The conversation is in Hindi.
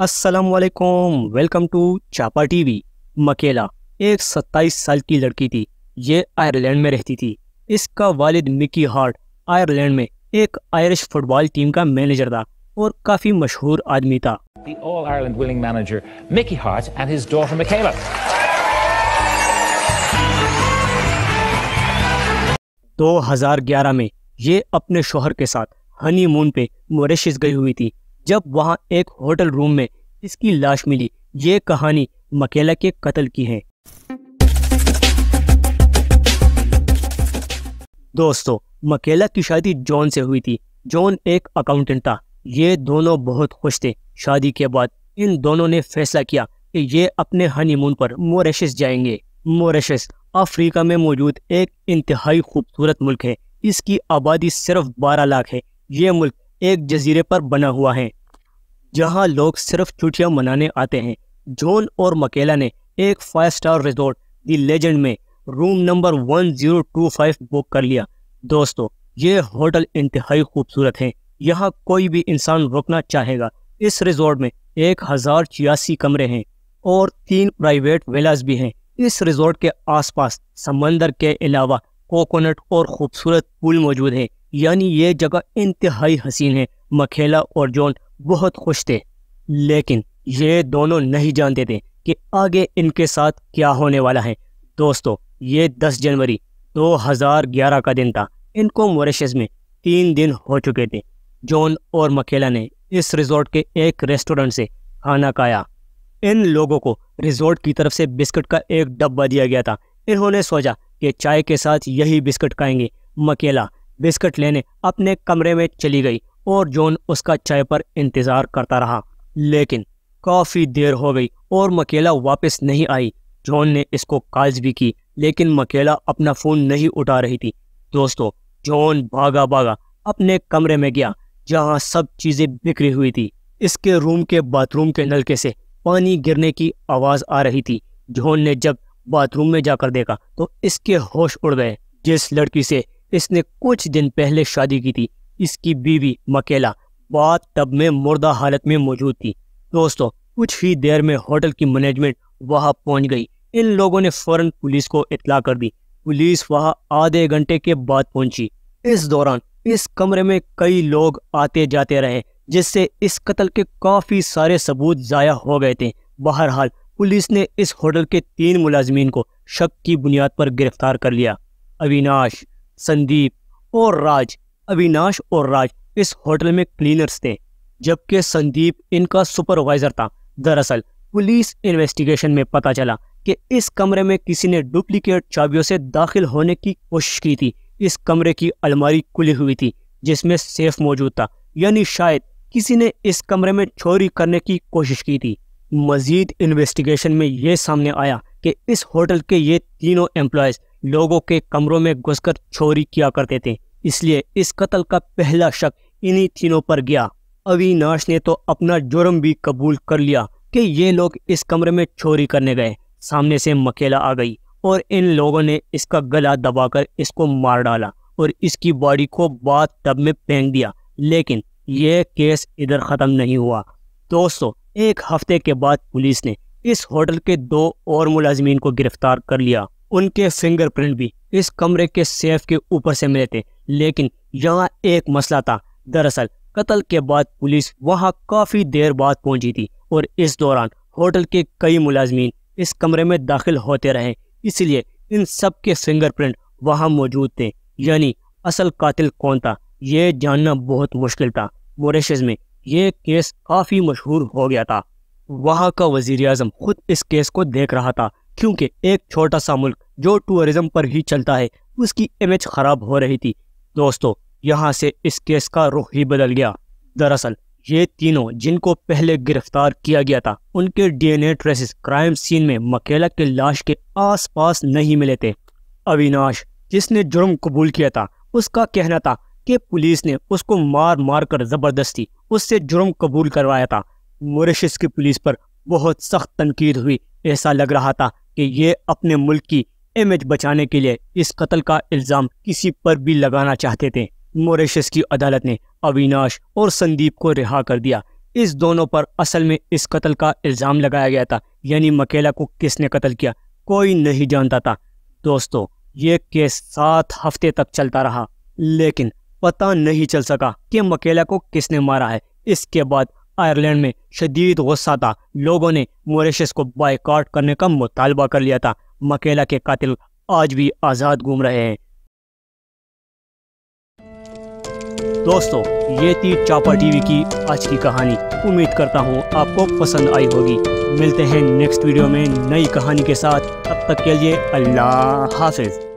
असलकम वेलकम टू चापा टीवी मकेला एक 27 साल की लड़की थी ये आयरलैंड में रहती थी इसका वालिद मिकी हार्ट आयरलैंड में एक आयरिश फुटबॉल टीम का मैनेजर था और काफी मशहूर आदमी था The All Ireland winning manager Mickey Hart and his daughter Michaela. दो हजार ग्यारह में ये अपने शोहर के साथ हनीमून पे मोरिशिस गई हुई थी जब वहाँ एक होटल रूम में इसकी लाश मिली ये कहानी मकेला के कत्ल की है दोस्तों मकेला की शादी जॉन से हुई थी जॉन एक अकाउंटेंट था ये दोनों बहुत खुश थे शादी के बाद इन दोनों ने फैसला किया कि ये अपने हनीमून पर मोरेशस जाएंगे मोरेशस अफ्रीका में मौजूद एक इंतहाई खूबसूरत मुल्क है इसकी आबादी सिर्फ 12 लाख है ये मुल्क एक जजीरे पर बना हुआ है जहां लोग सिर्फ छुट्टियां मनाने आते हैं जॉन और मकेला ने एक five star resort the Legend में रूम नंबर 1025 बुक कर लिया दोस्तों ये होटल इंतहाई खूबसूरत है यहाँ कोई भी इंसान रुकना चाहेगा इस रिजॉर्ट में एक हज़ार छियासी कमरे हैं और तीन प्राइवेट वेलाज भी हैं इस रिजॉर्ट के आसपास समंदर के अलावा कोकोनट और खूबसूरत पुल मौजूद हैं यानी ये जगह इंतहाई हसीन है मखेला और जॉन बहुत खुश थे लेकिन ये दोनों नहीं जानते थे कि आगे इनके साथ क्या होने वाला है दोस्तों ये 10 जनवरी 2011 का दिन था इनको मॉरिशस में तीन दिन हो चुके थे जॉन और मकेला ने इस रिजॉर्ट के एक रेस्टोरेंट से खाना खाया इन लोगों को रिजॉर्ट की तरफ से बिस्किट का एक डब्बा दिया गया था इन्होंने सोचा कि चाय के साथ यही बिस्किट खाएंगे मकेला बिस्किट लेने अपने कमरे में चली गई और जॉन उसका चाय पर इंतज़ार करता रहा लेकिन काफ़ी देर हो गई और मकेला वापस नहीं आई जॉन ने इसको कॉल्स भी की लेकिन मकेला अपना फ़ोन नहीं उठा रही थी दोस्तों जॉन भागा भागा अपने कमरे में गया जहां सब चीज़ें बिखरी हुई थी इसके रूम के बाथरूम के नलके से पानी गिरने की आवाज़ आ रही थी जॉन ने जब बाथरूम में जाकर देखा तो इसके होश उड़ गए जिस लड़की से इसने कुछ दिन पहले शादी की थी इसकी बीवी मकेला बात टब में मुर्दा हालत में मौजूद थी दोस्तों कुछ ही देर में होटल की मैनेजमेंट वहां पहुंच गई इन लोगों ने फौरन पुलिस को इतला कर दी पुलिस वहां आधे घंटे के बाद पहुंची इस दौरान इस कमरे में कई लोग आते जाते रहे जिससे इस कत्ल के काफ़ी सारे सबूत ज़ाया हो गए थे बहरहाल पुलिस ने इस होटल के तीन मुलाजमीन को शक की बुनियाद पर गिरफ्तार कर लिया अविनाश संदीप और राज अविनाश और राज इस होटल में क्लीनर्स थे जबकि संदीप इनका सुपरवाइजर था दरअसल पुलिस इन्वेस्टिगेशन में पता चला कि इस कमरे में किसी ने डुप्लीकेट चाबियों से दाखिल होने की कोशिश की थी इस कमरे की अलमारी खुली हुई थी जिसमें सेफ मौजूद था यानी शायद किसी ने इस कमरे में चोरी करने की कोशिश की थी मज़ीद इन्वेस्टिगेशन में ये सामने आया कि इस होटल के ये तीनों एम्प्लॉयज़ लोगों के कमरों में घुसकर चोरी किया करते थे इसलिए इस कत्ल का पहला शक इन्हीं तीनों पर गया अविनाश ने तो अपना जुर्म भी कबूल कर लिया कि ये लोग इस कमरे में चोरी करने गए सामने से मकेला आ गई और इन लोगों ने इसका गला दबाकर इसको मार डाला और इसकी बॉडी को बाद टब में फेंक दिया लेकिन यह केस इधर ख़त्म नहीं हुआ दोस्तों एक हफ्ते के बाद पुलिस ने इस होटल के दो और मुलाजमीन को गिरफ्तार कर लिया उनके फिंगरप्रिंट भी इस कमरे के सेफ के ऊपर से मिले थे लेकिन यहाँ एक मसला था दरअसल कत्ल के बाद पुलिस वहाँ काफ़ी देर बाद पहुंची थी और इस दौरान होटल के कई मुलाजमीन इस कमरे में दाखिल होते रहे इसलिए इन सब के फिंगरप्रिंट वहाँ मौजूद थे यानी असल कातिल कौन था ये जानना बहुत मुश्किल था मोरिशस में ये केस काफ़ी मशहूर हो गया था वहाँ का वजीर अजम खुद इस केस को देख रहा था क्योंकि एक छोटा सा मुल्क जो टूरिज्म पर ही चलता है उसकी इमेज ख़राब हो रही थी दोस्तों यहाँ से इस केस का रुख ही बदल गया दरअसल ये तीनों जिनको पहले गिरफ्तार किया गया था उनके डीएनए ट्रेसेस क्राइम सीन में मकेला के लाश के आसपास नहीं मिले थे अविनाश जिसने जुर्म कबूल किया था उसका कहना था कि पुलिस ने उसको मार मार कर ज़बरदस्ती उससे जुर्म कबूल करवाया था मॉरिशस की पुलिस पर बहुत सख्त तनकीद हुई ऐसा लग रहा था कि ये अपने मुल्क की इमेज बचाने के लिए इस कत्ल का इल्ज़ाम किसी पर भी लगाना चाहते थे मॉरिशस की अदालत ने अविनाश और संदीप को रिहा कर दिया इस दोनों पर असल में इस कत्ल का इल्ज़ाम लगाया गया था यानी मकेला को किसने कत्ल किया कोई नहीं जानता था दोस्तों ये केस सात हफ्ते तक चलता रहा लेकिन पता नहीं चल सका कि मकेला को किसने मारा है इसके बाद आयरलैंड में शदीद गुस्सा था लोगों ने मोरिशस को बाइकआउट करने का मुतालबा कर लिया था मकेला के कातिल आज भी आज़ाद घूम रहे हैं दोस्तों ये थी चापा टीवी की आज की कहानी उम्मीद करता हूँ आपको पसंद आई होगी मिलते हैं नेक्स्ट वीडियो में नई कहानी के साथ तब तक के लिए अल्लाह हाफिज़